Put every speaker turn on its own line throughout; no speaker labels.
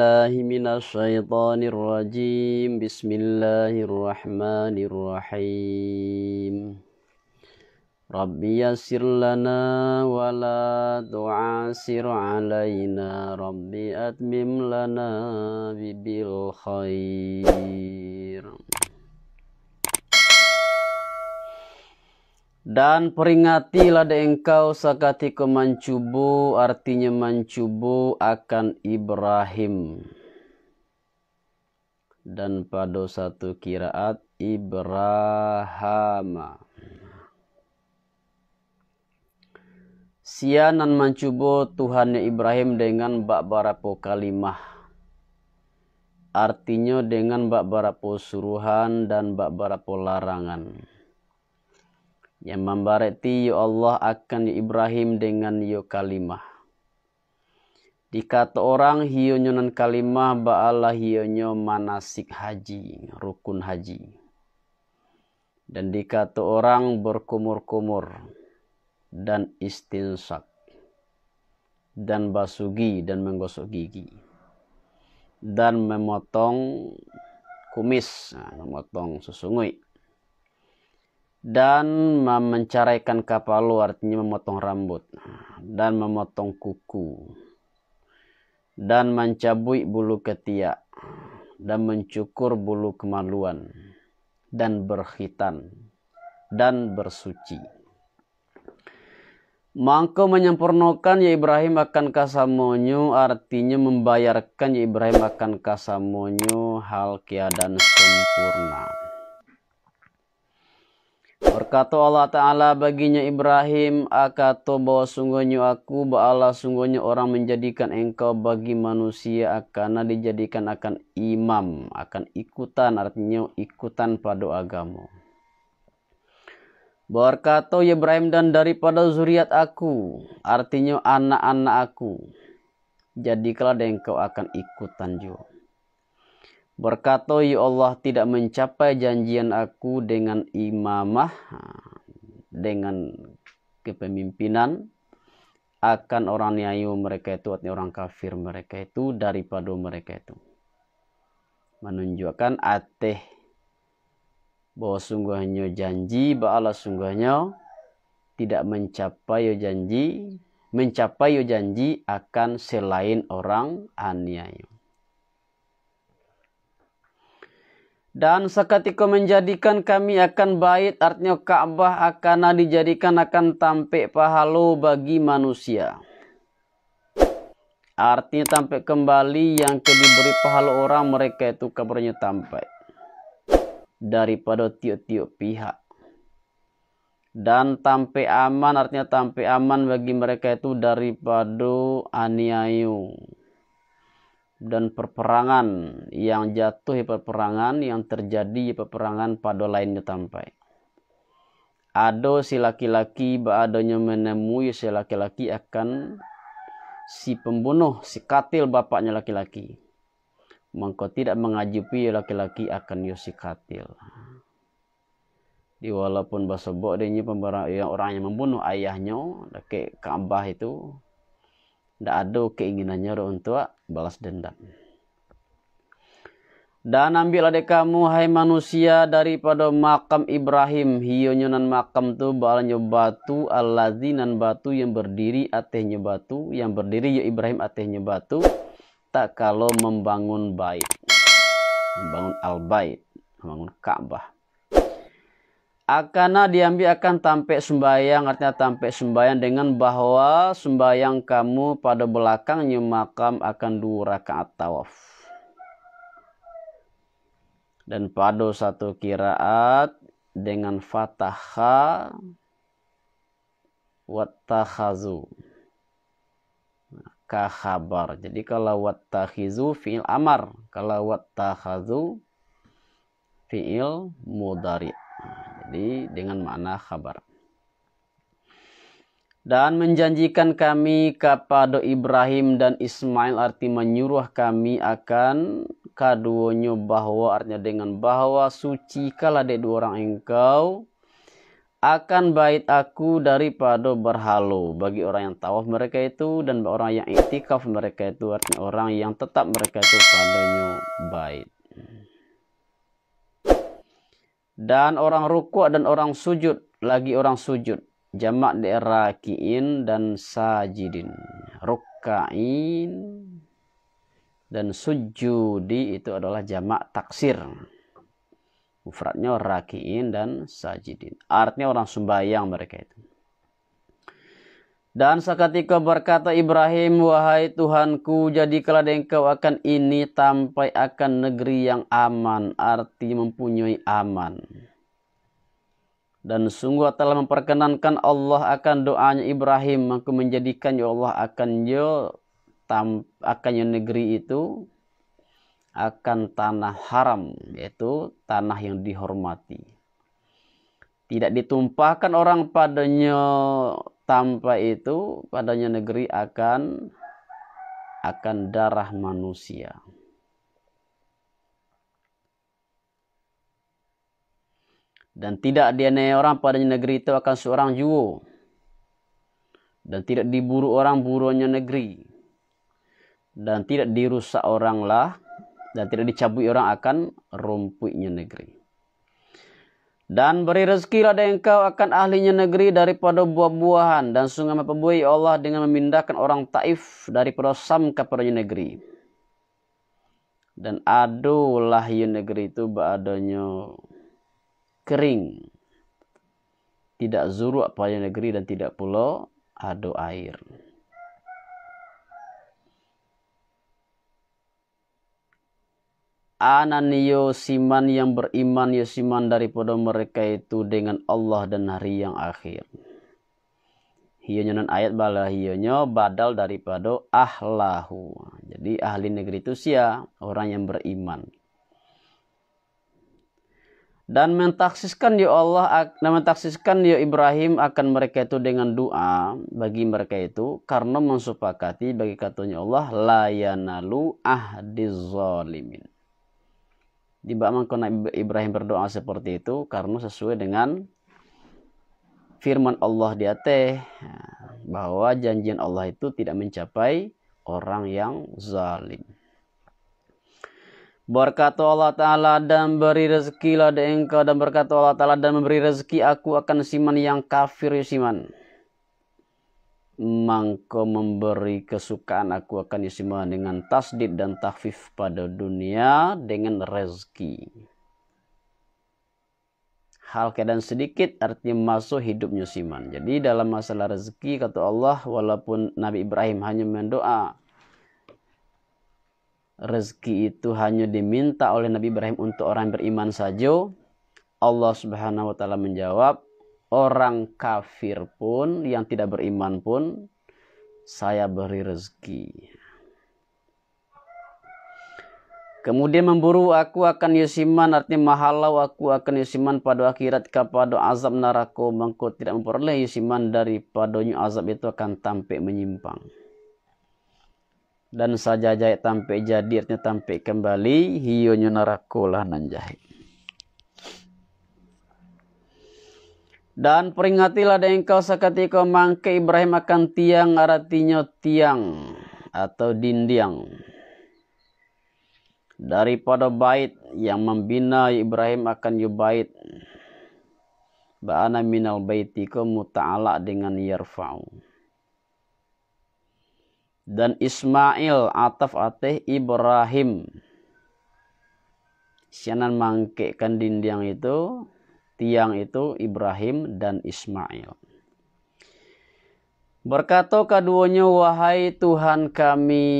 بالله من الشيطان الرجيم بسم الله الرحمن الرحيم رب يسر لنا ولا تعسر علينا رب أتمم لنا بالخير Dan peringatilah de engkau sakatiko mancubu artinya mancubu akan Ibrahim. Dan pada satu kiraat Ibrahim. Sianan mancubu Tuhannya Ibrahim dengan bak barapo kalimah. Artinya dengan bak barapo suruhan dan bak barapo larangan yang membarati ya Allah akan ya Ibrahim dengan ya kalimah. Dikata orang hiyo nyonan kalimah ba'ala hiyo nyo manasik haji, rukun haji. Dan dikata orang berkumur-kumur dan istinsak dan basugi dan menggosok gigi dan memotong kumis, nah, memotong sesungguhnya dan menceraikan kapalu artinya memotong rambut dan memotong kuku dan mencabui bulu ketiak dan mencukur bulu kemaluan dan berkhitan dan bersuci Mangko menyempurnakan ya Ibrahim akan kasamonyo artinya membayarkan ya Ibrahim akan kasamonyo hal keadaan sempurna. Berkata Allah Ta'ala baginya Ibrahim, Akato bahwa sungguhnya aku, baala sungguhnya orang menjadikan engkau bagi manusia, akan dijadikan akan imam, akan ikutan, artinya ikutan pada agama. Berkata Ibrahim dan daripada zuriat aku, artinya anak-anak aku, jadikalah engkau akan ikutan juga. Berkata, Ya Allah tidak mencapai janjian aku dengan imamah, dengan kepemimpinan akan orang niayu mereka itu, atau orang kafir mereka itu, daripada mereka itu. Menunjukkan ateh bahwa sungguhnya janji, bahwa sungguhnya tidak mencapai janji, mencapai janji akan selain orang aniaya. Dan seketika menjadikan kami akan bait artinya Ka'bah akan dijadikan akan tampik pahalo bagi manusia. Artinya tampik kembali yang ke diberi pahala orang mereka itu kabarnya tampik. Daripada tiup-tiup pihak. Dan tampik aman artinya tampik aman bagi mereka itu daripada aniayu dan perperangan yang jatuh di perperangan yang terjadi di peperangan pada lainnya tampai. Ado si laki-laki ba'adonya menemui si laki-laki akan si pembunuh, si katil bapaknya laki-laki. Mengko tidak mengajupi laki-laki akan yo si katil. Di walaupun basobok dia orang yang membunuh ayahnya, laki Ka'bah itu tidak ada keinginannya untuk balas dendam. Dan ambil adik kamu hai manusia daripada makam Ibrahim. Hiyo nyonan makam tu balanya batu al nan batu yang berdiri atehnya batu. Yang berdiri ya Ibrahim atehnya batu. Tak kalau membangun bait. Membangun al-bait. Membangun Ka'bah. Akana diambil akan tampek sembayang artinya tampek sembayang dengan bahwa sembayang kamu pada belakangnya makam akan dua rakaat tawaf. Dan pada satu kiraat dengan fataha wattakhazu. Kahabar. Jadi kalau wattakhizu fi'il amar. Kalau wattakhazu fi'il mudari dengan makna khabar. Dan menjanjikan kami kepada Ibrahim dan Ismail arti menyuruh kami akan kaduonyo bahwa artinya dengan bahwa suci kalah de dua orang engkau akan bait aku daripada berhalo bagi orang yang tawaf mereka itu dan orang yang itikaf mereka itu artinya orang yang tetap mereka itu padanya bait dan orang rukuk dan orang sujud lagi orang sujud jamak di rakiin dan sajidin rukain dan sujudi itu adalah jamak taksir mufradnya rakiin dan sajidin artinya orang sembahyang mereka itu dan seketika berkata Ibrahim, Wahai Tuhanku, jadikanlah engkau akan ini sampai akan negeri yang aman, arti mempunyai aman. Dan sungguh telah memperkenankan Allah akan doanya Ibrahim, maka menjadikan ya Allah akan yo ya tam, akan yo ya negeri itu akan tanah haram, yaitu tanah yang dihormati. Tidak ditumpahkan orang padanya tanpa itu padanya negeri akan akan darah manusia dan tidak dianiaya orang padanya negeri itu akan seorang juwo dan tidak diburu orang buruannya negeri dan tidak dirusak oranglah dan tidak dicabui orang akan rumputnya negeri Dan beri rezekilah dari engkau akan ahlinya negeri daripada buah-buahan. Dan sungai mempembuai Allah dengan memindahkan orang taif dari perosam ke kepadanya negeri. Dan adulah ya negeri itu beradanya kering. Tidak zuruk apa ya negeri dan tidak pula ada air. ananiyo siman yang beriman ya siman daripada mereka itu dengan Allah dan hari yang akhir hiyo dan ayat bala hiyonyo badal daripada ahlahu jadi ahli negeri itu sia orang yang beriman dan mentaksiskan ya Allah dan mentaksiskan ya Ibrahim akan mereka itu dengan doa bagi mereka itu karena mensupakati bagi katanya Allah layanalu ahdi zalimin di Bagaimana Ibrahim berdoa seperti itu karena sesuai dengan firman Allah di teh ya, bahwa janjian Allah itu tidak mencapai orang yang zalim. Berkata Allah Ta'ala dan beri rezeki lah engkau dan berkata Allah Ta'ala dan memberi rezeki aku akan siman yang kafir siman mangko memberi kesukaan aku akan Yesimah dengan tasdid dan tahfif pada dunia dengan rezeki. Hal keadaan sedikit artinya masuk hidupnya Siman. Jadi dalam masalah rezeki kata Allah walaupun Nabi Ibrahim hanya mendoa. Rezeki itu hanya diminta oleh Nabi Ibrahim untuk orang beriman saja. Allah subhanahu wa ta'ala menjawab orang kafir pun yang tidak beriman pun saya beri rezeki. Kemudian memburu aku akan Yusiman artinya mahalau aku akan Yusiman pada akhirat kepada azab neraka mengko tidak memperoleh Yusiman daripadanya azab itu akan tampak menyimpang. Dan saja jahit tampak jadi artinya tampak kembali hionya neraka lah nan jahit. Dan peringatilah dan engkau seketika mangke Ibrahim akan tiang artinya tiang atau dinding. Daripada bait yang membina Ibrahim akan yubait. Ba'ana minal baitiko muta'ala dengan yarfa'u. Dan Ismail ataf ateh Ibrahim. Sianan mangke kan dinding itu tiang itu Ibrahim dan Ismail. Berkata keduanya, wahai Tuhan kami,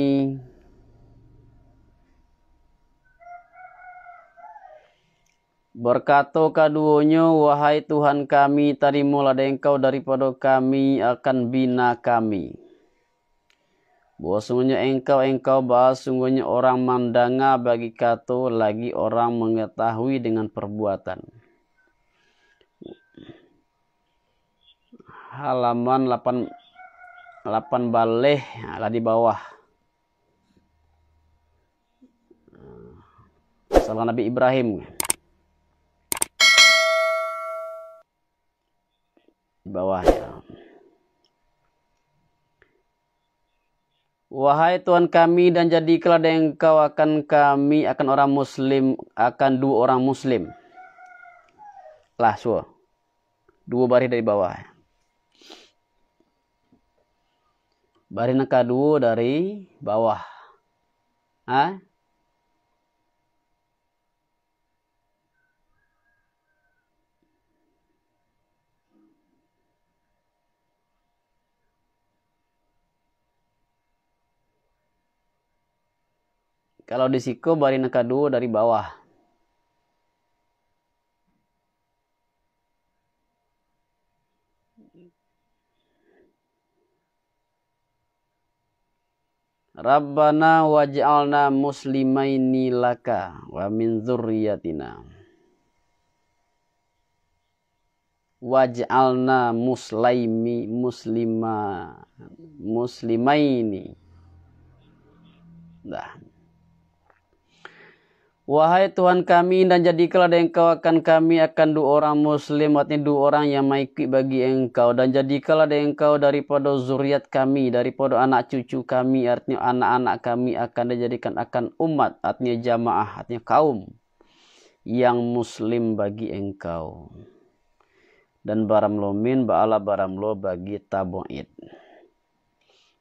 Berkata keduanya, wahai Tuhan kami, tadi ada engkau daripada kami akan bina kami. Bahwa sungguhnya engkau, engkau bahas sungguhnya orang mandanga bagi kato, lagi orang mengetahui dengan perbuatan. halaman 8 8 balik ada di bawah salah Nabi Ibrahim di bawah ya Wahai Tuhan kami dan jadi keladeng engkau akan kami akan orang muslim akan dua orang muslim lah suo dua baris dari bawah Bari neka dua dari bawah. ha Kalau di siku, bari neka dua dari bawah. Rabbana waj'alna muslimaini laka wa min dzurriyyatina. Waj'alna muslimi muslima muslimaini. Dah. Wahai Tuhan kami dan jadikanlah engkau akan kami akan dua orang muslim artinya dua orang yang maikit bagi engkau. Dan jadikanlah engkau daripada zuriat kami, daripada anak cucu kami, artinya anak-anak kami akan dijadikan akan umat, artinya jamaah, artinya kaum yang muslim bagi engkau. Dan baramlomin ba'ala baramlo bagi tabu'id.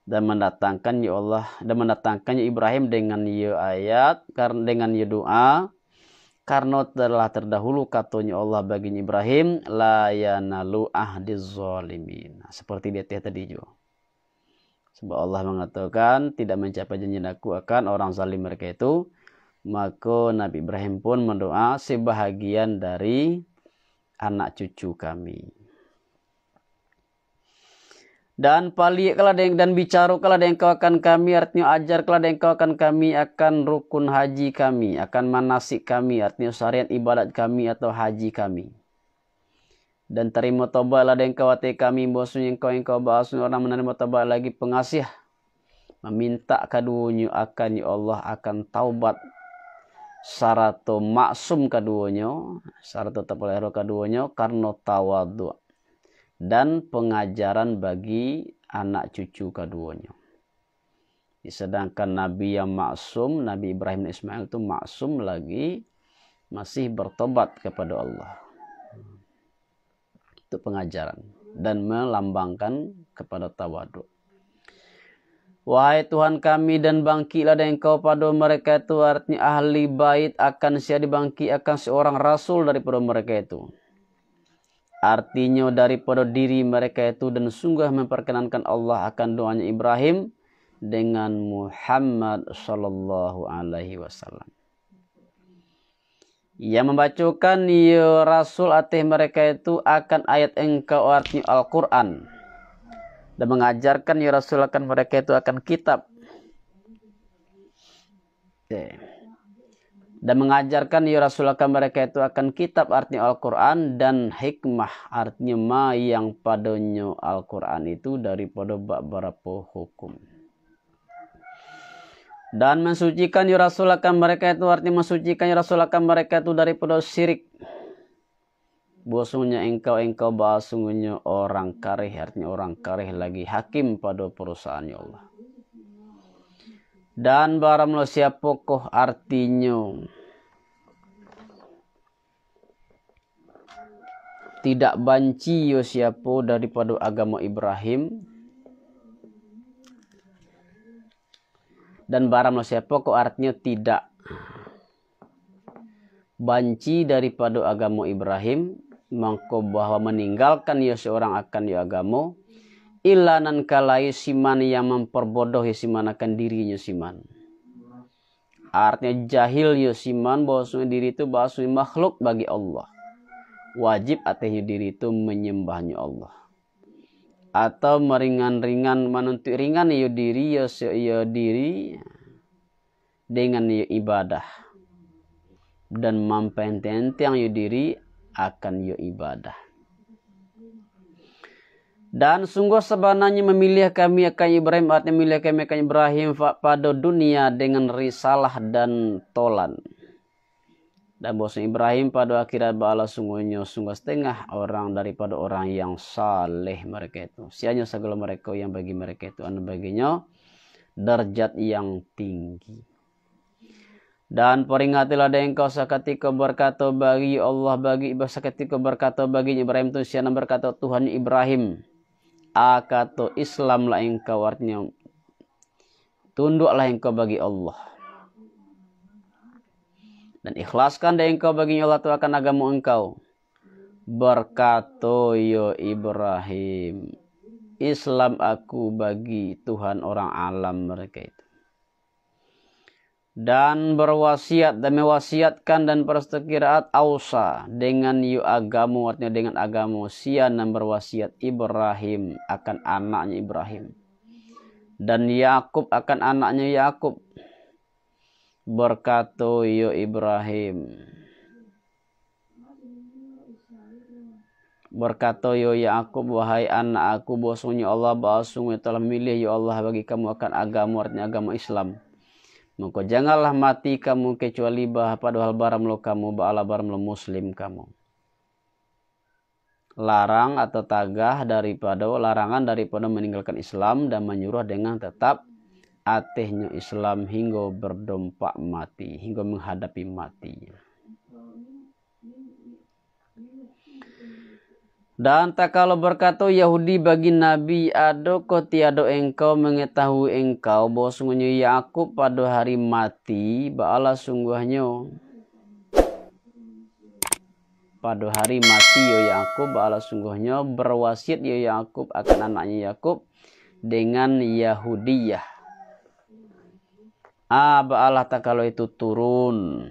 dan mendatangkan ya Allah dan mendatangkannya Ibrahim dengan ya ayat karena dengan ya doa karena telah terdahulu katanya Allah bagi Ibrahim yanalu ahdi zalimin nah, seperti dia tadi juga sebab Allah mengatakan tidak mencapai janji aku akan orang zalim mereka itu maka Nabi Ibrahim pun mendoa sebahagian dari anak cucu kami dan pali kalau ada dan bicara kalau ada kau akan kami artinya ajar kalau ada kau akan kami akan rukun haji kami akan manasik kami artinya syariat ibadat kami atau haji kami dan terima tobat lah yang kau kami bosun yang kau yang kau bahas orang menerima tobat lagi pengasih meminta kadunya akan ya Allah akan taubat sarato maksum kaduonyo sarato roh kaduonyo karena tawadu dan pengajaran bagi anak cucu keduanya. Sedangkan Nabi yang maksum, Nabi Ibrahim dan Ismail itu maksum lagi masih bertobat kepada Allah. Itu pengajaran dan melambangkan kepada Tawaduk. Wahai Tuhan kami dan bangkitlah dan engkau pada mereka itu artinya ahli bait akan siap dibangkit akan seorang rasul daripada mereka itu Artinya daripada diri mereka itu dan sungguh memperkenankan Allah akan doanya Ibrahim dengan Muhammad sallallahu alaihi wasallam. Yang membacakan ya Rasul atih mereka itu akan ayat engkau artinya Al-Quran. Dan mengajarkan ya Rasul akan mereka itu akan kitab. Okay dan mengajarkan ya Rasulullah mereka itu akan kitab artinya Al-Quran dan hikmah artinya ma yang padanya Al-Quran itu daripada beberapa hukum dan mensucikan ya Rasulullah mereka itu artinya mensucikan ya Rasulullah mereka itu daripada syirik bosungnya engkau engkau bahas orang kareh artinya orang kareh lagi hakim pada perusahaan ya Allah dan barang lo siap artinya tidak banci yo siapo daripada agama Ibrahim dan barang lo siapo kok artinya tidak banci daripada agama Ibrahim mangko bahwa meninggalkan yo seorang akan yo agama ilanan kalai siman yang memperbodohi ya siman akan dirinya siman artinya jahil ya siman bahwasanya diri itu bahwa makhluk bagi Allah wajib atau diri itu menyembahnya Allah atau meringan-ringan menuntut ringan ya diri ya, ya diri dengan ya ibadah dan mampen tentang ya diri akan ya ibadah dan sungguh sebenarnya memilih kami akan Ibrahim artinya memilih kami akan Ibrahim pada dunia dengan risalah dan tolan. Dan bosnya Ibrahim pada akhirat bala sungguhnya sungguh setengah orang daripada orang yang saleh mereka itu. Sianya segala mereka yang bagi mereka itu anu baginya derajat yang tinggi. Dan peringatilah dan engkau seketika berkata bagi Allah bagi ibadah seketika berkata bagi Ibrahim itu siana berkata Tuhan Ibrahim akato Islam lah engkau artinya tunduklah engkau bagi Allah dan ikhlaskan deh engkau bagi Allah Tuhan akan agama engkau berkato yo Ibrahim Islam aku bagi Tuhan orang alam mereka itu dan berwasiat dan mewasiatkan dan persekiraat ausa dengan yu agamu artinya dengan agamu sian dan berwasiat Ibrahim akan anaknya Ibrahim dan Yakub akan anaknya Yakub berkata yu Ibrahim berkata yo Yakub wahai anak aku bahwasanya Allah bahasungnya telah milih ya Allah bagi kamu akan agama artinya agama Islam maka janganlah mati kamu kecuali bah pada hal barang lo kamu ba'ala baram lo muslim kamu. Larang atau tagah daripada larangan daripada meninggalkan Islam dan menyuruh dengan tetap atehnya Islam hingga berdompak mati, hingga menghadapi mati. Dan tak kalau berkata Yahudi bagi Nabi ado adoko tiado engkau mengetahui engkau bahwa sungguhnya Yakub pada hari mati baala sungguhnya pada hari mati yo ya Yakub baala sungguhnya berwasiat yo ya Yakub akan anaknya Yakub dengan Yahudiyah. Ah, baalah tak kalau itu turun.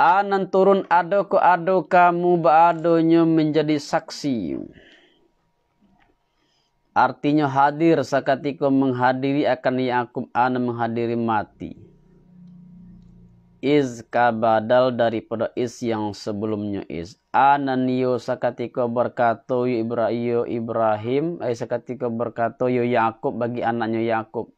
anan turun ado ke ado kamu ba'adonya menjadi saksi. Artinya hadir sakatiko menghadiri akan Yakub ana menghadiri mati. Iz kabadal daripada is yang sebelumnya is. Anan yo sakatiko berkato yo Ibrahim, Ibrahim, eh yo Yakub bagi anaknya Yakub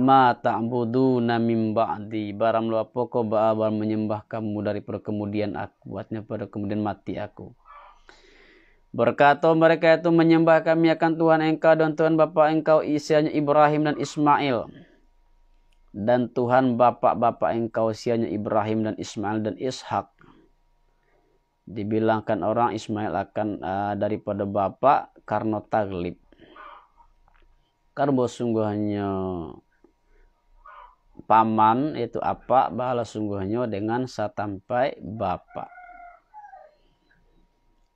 ma ta'buduna min ba'di barang lu apa kau ba'abar menyembah kamu dari kemudian aku buatnya pada kemudian mati aku berkata mereka itu menyembah kami akan Tuhan engkau dan Tuhan Bapa engkau isiannya Ibrahim dan Ismail dan Tuhan bapak-bapak engkau sianya Ibrahim dan Ismail dan Ishak dibilangkan orang Ismail akan uh, daripada bapak karena taglib karena sungguhnya paman itu apa bahala sungguhnya dengan satampai bapak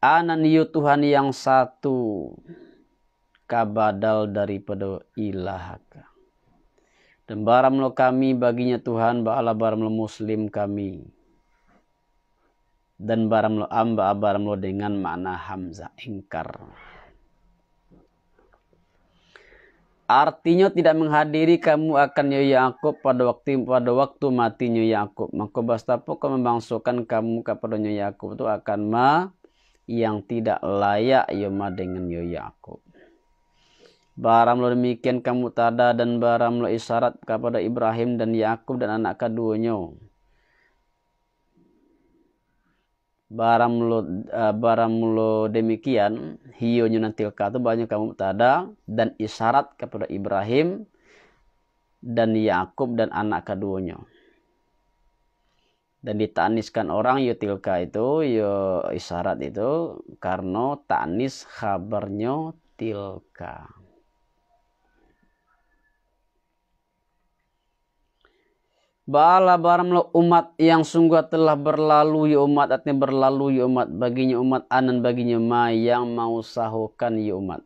ananiyu Tuhan yang satu kabadal daripada ilahaka dan baramlo kami baginya Tuhan bahala baramlo muslim kami dan baramlo amba baramlo dengan makna hamzah ingkar Artinya tidak menghadiri kamu akan Nyonya Yakub pada waktu pada waktu matinya Yakub. Maka Bastapo membangsukan kamu kepada Nyonya Yakub itu akan ma yang tidak layak yoma ya dengan Yakub. Barang lo demikian kamu tada dan barang lo isyarat kepada Ibrahim dan Yakub dan anak keduanya. baramulo uh, eh, baramulo demikian hiyo tilka itu banyak kamu tada dan isyarat kepada Ibrahim dan Yakub dan anak keduanya dan ditaniskan orang tilka itu yo isyarat itu karena tanis khabarnya tilka Bala baramlah umat yang sungguh telah berlalu ya umat artinya berlalu ya umat baginya umat anan baginya ma yang mau sahukan ya umat.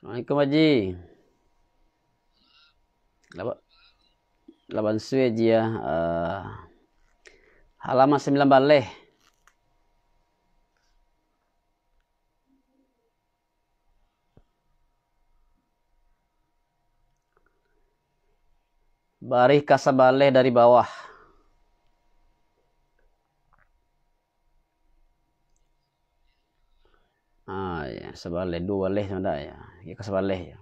Assalamualaikum Haji lawan, lawan Swedia uh, eh, halaman 9 balik Barih Kasabale dari bawah. Ah ya, sebalik dua leh sudah ya. Ya kasabale ya.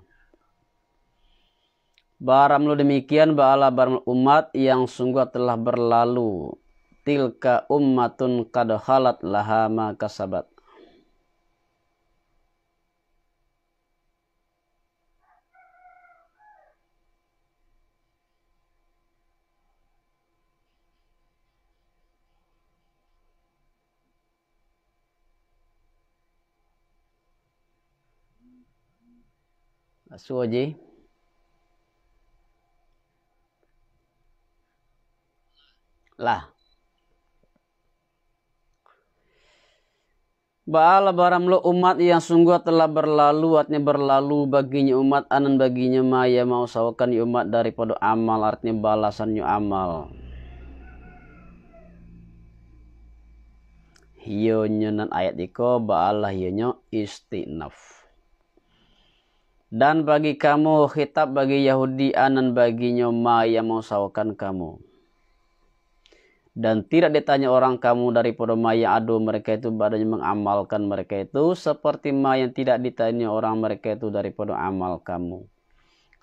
Baramlu demikian ba'ala baramlu umat yang sungguh telah berlalu. Tilka ummatun kadhalat laha ma kasabat. So, lah. Ba'ala baramlo umat yang sungguh telah berlalu, artinya berlalu baginya umat, anan baginya maya mau sawakan ya umat daripada amal, artinya balasannya amal. Hionyo iya nan ayat iko ba'ala hionyo iya istinaf. Dan bagi kamu, khitab bagi Yahudi, anan baginya maya mau sawakan kamu dan tidak ditanya orang kamu dari ma yang aduh mereka itu badannya mengamalkan mereka itu seperti ma yang tidak ditanya orang mereka itu dari amal kamu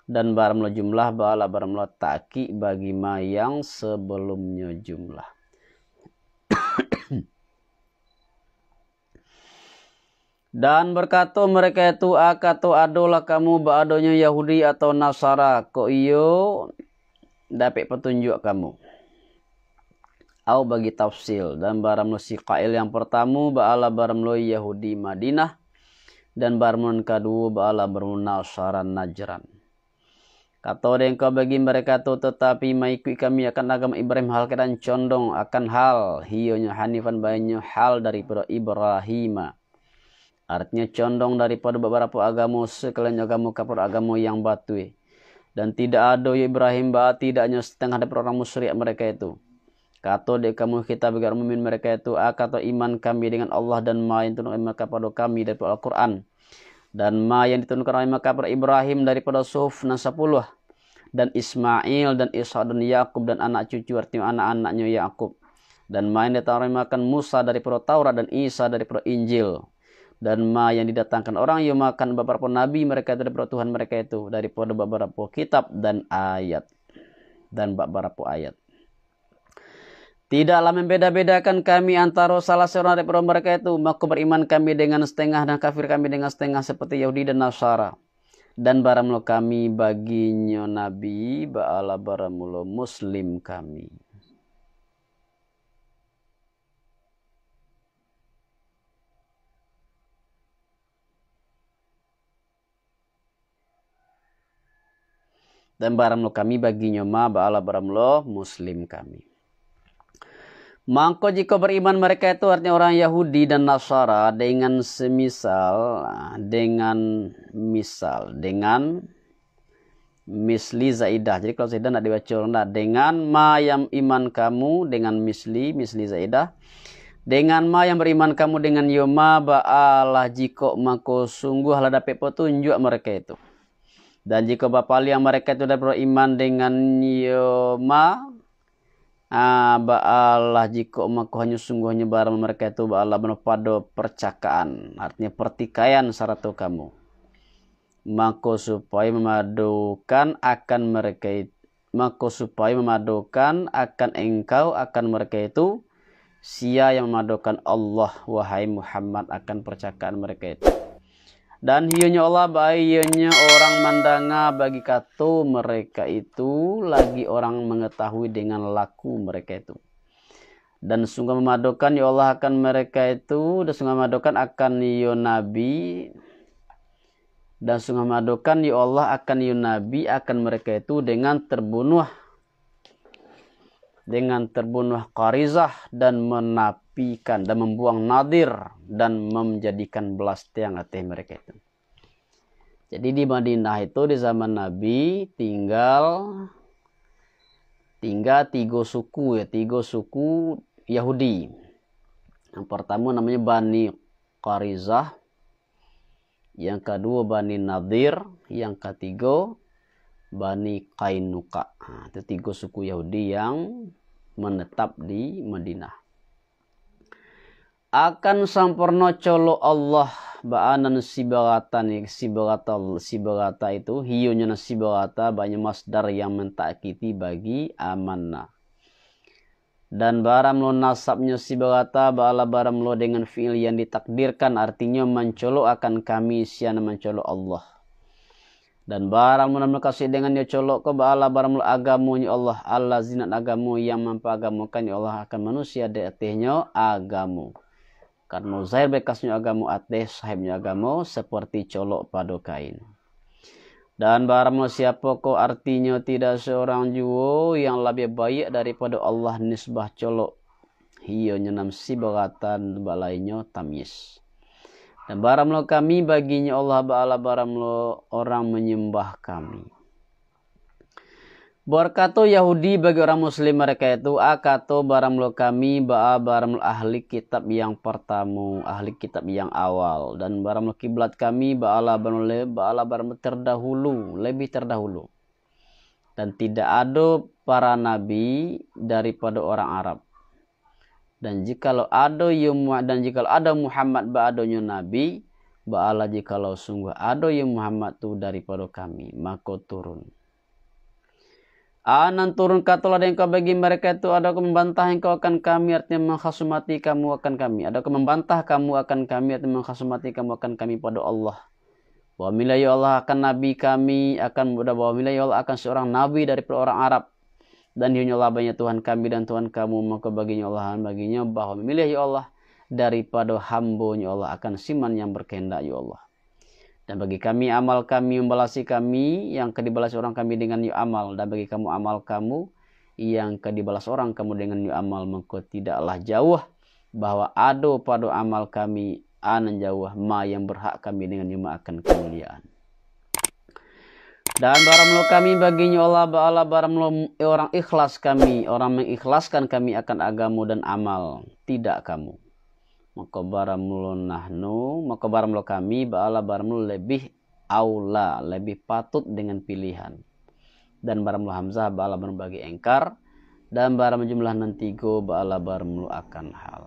dan baramlah jumlah bala baramlah taki bagi ma yang sebelumnya jumlah Dan berkata mereka itu akato adolah kamu baadonya Yahudi atau Nasara. Kok iyo dapat petunjuk kamu au bagi tafsil dan si Ka'il yang pertama ba'ala baramlo Yahudi Madinah dan barmun kedua ba'ala baram Nasaran Najran Kata yang kau bagi mereka tu tetapi maikui kami akan agama Ibrahim hal kedan condong akan hal hionya hanifan banyak hal daripada Ibrahima. Artinya condong daripada beberapa agama sekalian agama kapur agama yang batui. Dan tidak ada Ibrahim ba tidaknya setengah dari orang musyrik mereka itu. Kato kamu kita agar mumin mereka itu akata ah, iman kami dengan Allah dan ma yang mereka pada kami dari Al-Quran. Dan ma yang ditunjukkan oleh pada Ibrahim daripada Suf Nasapuluh. Dan Ismail dan Isa dan Yakub dan anak cucu artinya anak-anaknya Yakub. Dan ma yang ditunjukkan Musa dari daripada Taurat dan Isa dari daripada Injil. Dan ma yang didatangkan orang yang makan beberapa nabi mereka dari daripada Tuhan mereka itu dari daripada beberapa kitab dan ayat dan beberapa ayat. Tidaklah membeda-bedakan kami antara salah seorang dari mereka itu, maka beriman kami dengan setengah dan kafir kami dengan setengah seperti Yahudi dan Nasara. Dan baramlo kami baginya Nabi, ba'ala baramlo Muslim kami. Dan baramlo kami baginya ma ba'ala baramlo Muslim kami. Mangko jika beriman mereka itu artinya orang Yahudi dan Nasara dengan semisal, dengan misal, dengan misli zaidah. Jadi kalau zaidah tidak dibaca rendah. Dengan ma yang iman kamu, dengan misli, misli zaidah. Dengan ma yang beriman kamu dengan yoma ba'alah jika mako lah dapat petunjuk mereka itu. Dan jika bapali yang mereka itu dapat beriman dengan yoma Ah, Allah jika hanya sungguhnya barang mereka itu Allah menopado percakaan artinya pertikaian syaratu kamu Mako supaya memadukan akan mereka itu Mako supaya memadukan akan engkau akan mereka itu sia yang memadukan Allah wahai Muhammad akan percakaan mereka itu dan hiunya Allah bayinya orang mandanga bagi kato mereka itu lagi orang mengetahui dengan laku mereka itu. Dan sungguh memadukan ya Allah akan mereka itu dan sungguh memadukan akan yo nabi dan sungguh memadukan ya Allah akan yo nabi akan mereka itu dengan terbunuh dengan terbunuh Qarizah dan menapikan dan membuang Nadir dan menjadikan belas tiang hati mereka itu. Jadi di Madinah itu di zaman Nabi tinggal tinggal tiga suku ya, tiga suku Yahudi. Yang pertama namanya Bani Qarizah, yang kedua Bani Nadir, yang ketiga Bani Kainuka. Nah, itu tiga suku Yahudi yang menetap di Madinah. Akan sampurna colo Allah ba'anan sibarata nih sibarata sibarata itu hiyunya sibarata banyak masdar yang mentakiti bagi amanah dan baram lo nasabnya si ba'ala bala baram lo dengan fiil yang ditakdirkan artinya mencolo akan kami siana mencolo Allah dan barang mun kasih dengan nya colok ke bala barang agamu nya Allah Allah zinat agamu yang mampu ya Allah akan manusia de atehnya agamu karena zair bekasnya agamu ateh sahibnya agamu seperti colok pada kain dan barang siapa ko artinya tidak seorang juo yang lebih baik daripada Allah nisbah colok hiyo nyenam si bagatan balainya tamis dan baramlah kami baginya Allah Ba'ala baramlah orang menyembah kami. Barkato Yahudi bagi orang muslim mereka itu akato baramlo kami ba'a baramlo ahli kitab yang pertama, ahli kitab yang awal dan baramlo kiblat kami ba'ala baramlo ba'ala baramlo terdahulu, lebih terdahulu. Dan tidak ada para nabi daripada orang Arab dan jikalau ada ya yuma dan jikalau ada Muhammad ba'adonya nabi ba'ala jikalau sungguh ada ya Muhammad tu daripada kami maka turun Anan ah, turun katalah yang kau bagi mereka itu ada kau membantah yang kau akan kami artinya menghasumati kamu akan kami ada kau membantah kamu akan kami artinya menghasumati kamu akan kami pada Allah bahwa milayu ya Allah akan nabi kami akan bahwa milayu ya Allah akan seorang nabi dari orang Arab dan nyolah banyak Tuhan kami dan Tuhan kamu maka baginya Allah baginya bahwa memilih ya Allah daripada hambanya Allah akan siman yang berkehendak ya Allah dan bagi kami amal kami membalasi kami yang kedibalas orang kami dengan ya amal dan bagi kamu amal kamu yang kedibalas orang kamu dengan ya amal maka tidaklah jauh bahwa ado pada amal kami anan jauh ma yang berhak kami dengan yu akan kemuliaan dan baramlo kami baginya Allah Ba'ala baramlo orang ikhlas kami, orang mengikhlaskan kami akan agamu dan amal, tidak kamu. Maka baramlo nahnu, maka baramlo kami Ba'ala baramlo lebih aula, lebih patut dengan pilihan. Dan baramlo hamzah Ba'ala baramlo bagi engkar, dan baram jumlah nantigo Ba'ala baramlo akan hal.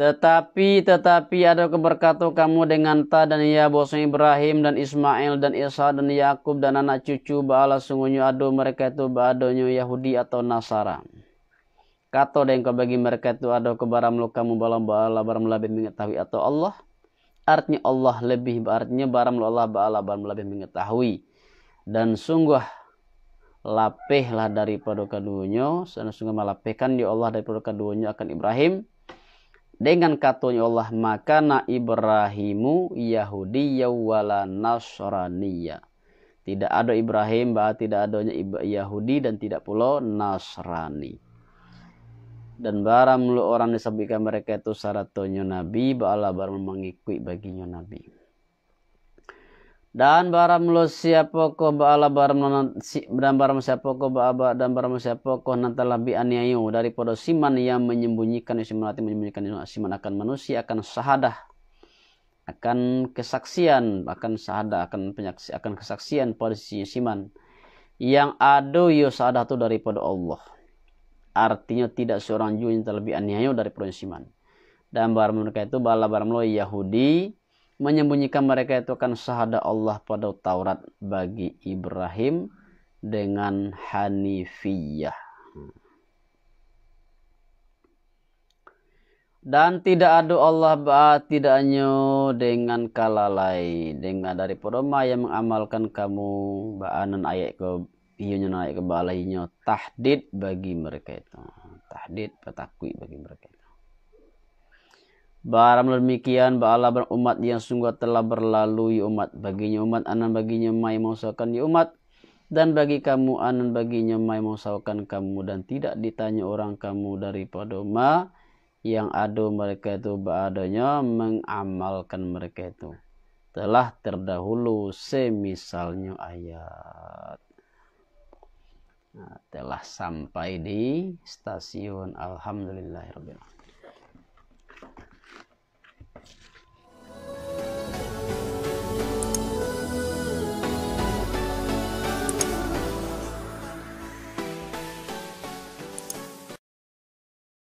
Tetapi, tetapi ada keberkatan kamu dengan ta dan ya bosnya Ibrahim dan Ismail dan Isa dan Yakub dan anak cucu baala sungguhnya ado mereka itu baadonyo Yahudi atau Nasara. Kato dan kau bagi mereka itu ada kebaram lo kamu balam baala baram lebih mengetahui atau Allah. Artinya Allah lebih artinya baram lo Allah baala baram lebih mengetahui. Dan sungguh lapehlah daripada kadunya, sungguh malapehkan ya Allah daripada kadunya akan Ibrahim dengan katanya Allah maka na Ibrahimu Yahudi wala Nasraniya. tidak ada Ibrahim bahwa tidak adanya Yahudi dan tidak pula Nasrani dan barang mulu orang disebutkan mereka itu syarat nabi bala barang mengikui baginya nabi dan barang lo siapa ko baala barang si, dan barang siapa ko baaba dan barang siapa ko nantalah bi aniayu dari podo siman yang menyembunyikan simanati menyembunyikan siman akan manusia akan sahadah akan kesaksian akan sahadah akan penyaksi akan kesaksian pada siman yang ado yo ya sahadah tu dari podo Allah artinya tidak seorang jua yang terlebih aniayu dari podo siman dan barang mereka itu bala barang lo Yahudi menyembunyikan mereka itu akan sahada Allah pada Taurat bagi Ibrahim dengan Hanifiyah. Dan tidak adu Allah baat tidaknya dengan kalalai dengan dari peroma yang mengamalkan kamu baanan ayat ke hiunya naik ke balainya tahdid bagi mereka itu tahdid petakui bagi mereka Barang demikian bala berumat yang sungguh telah berlalui umat baginya umat anan baginya mai mausakan di ya umat dan bagi kamu anan baginya mai mausakan kamu dan tidak ditanya orang kamu daripada ma yang ada mereka itu beradanya mengamalkan mereka itu telah terdahulu semisalnya ayat nah, telah sampai di stasiun alhamdulillahirobbilalamin